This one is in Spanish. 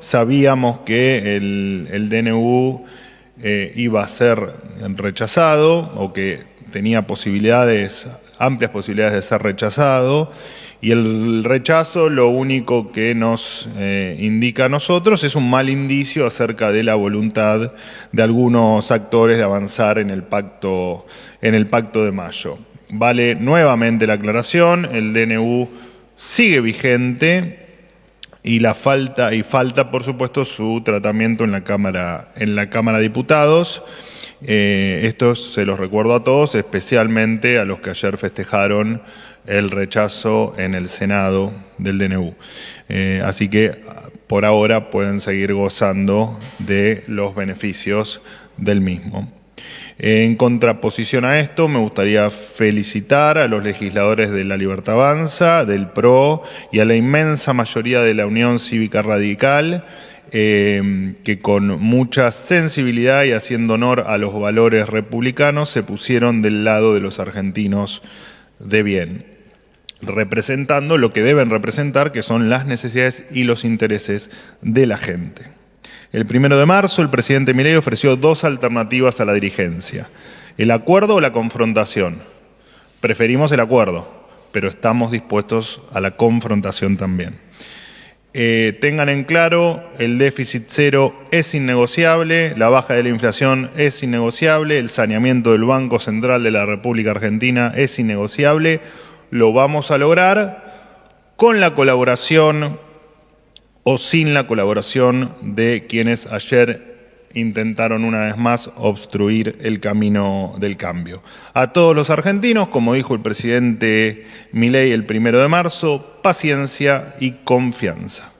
sabíamos que el, DNU eh, iba a ser rechazado o que tenía posibilidades, amplias posibilidades de ser rechazado. Y el rechazo lo único que nos eh, indica a nosotros es un mal indicio acerca de la voluntad de algunos actores de avanzar en el pacto, en el pacto de mayo. Vale nuevamente la aclaración, el DNU sigue vigente, y la falta y falta por supuesto su tratamiento en la cámara en la cámara de diputados eh, esto se los recuerdo a todos especialmente a los que ayer festejaron el rechazo en el senado del DNU eh, así que por ahora pueden seguir gozando de los beneficios del mismo en contraposición a esto, me gustaría felicitar a los legisladores de la Libertad Avanza, del PRO y a la inmensa mayoría de la Unión Cívica Radical, eh, que con mucha sensibilidad y haciendo honor a los valores republicanos se pusieron del lado de los argentinos de bien, representando lo que deben representar, que son las necesidades y los intereses de la gente. El primero de marzo, el presidente Milei ofreció dos alternativas a la dirigencia: el acuerdo o la confrontación. Preferimos el acuerdo, pero estamos dispuestos a la confrontación también. Eh, tengan en claro, el déficit cero es innegociable, la baja de la inflación es innegociable, el saneamiento del Banco Central de la República Argentina es innegociable. Lo vamos a lograr con la colaboración, o sin la colaboración de quienes ayer intentaron una vez más obstruir el camino del cambio. A todos los argentinos, como dijo el presidente Milei el primero de marzo, paciencia y confianza.